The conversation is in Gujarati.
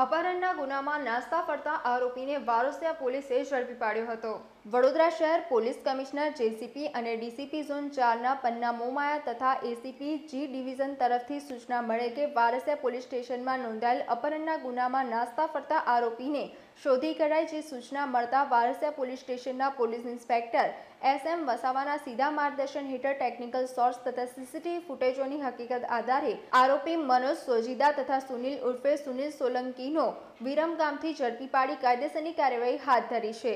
અપહરણના ગુનામાં નાસ્તા ફરતા આરોપીને વારસિયા પોલીસે ઝડપી પાડ્યો હતો વડોદરા શહેર પોલીસ કમિશનર જેસીપી અને ડીસીપી ઝોન ચારના પન્ના મોમાયા તથા એસીપી જી ડિવિઝન તરફથી સૂચના મળે કે વારસિયા પોલીસ સ્ટેશનમાં નોંધાયેલ અપહરણના ગુનામાં નાસ્તા ફરતા આરોપીને શોધી કઢાઈ જે સૂચના મળતા વારસિયા પોલીસ સ્ટેશનના પોલીસ ઇન્સ્પેક્ટર એસએમ વસાવાના સીધા માર્ગદર્શન હેઠળ ટેકનિકલ સોર્સ તથા સીસીટીવી ફૂટેજોની હકીકત આધારે આરોપી મનોજ સોજીદા તથા સુનિલ ઉર્ફે સુનિલ સોલંકીનો વિરમગામથી ઝડપી પાડી કાયદેસરની કાર્યવાહી હાથ ધરી છે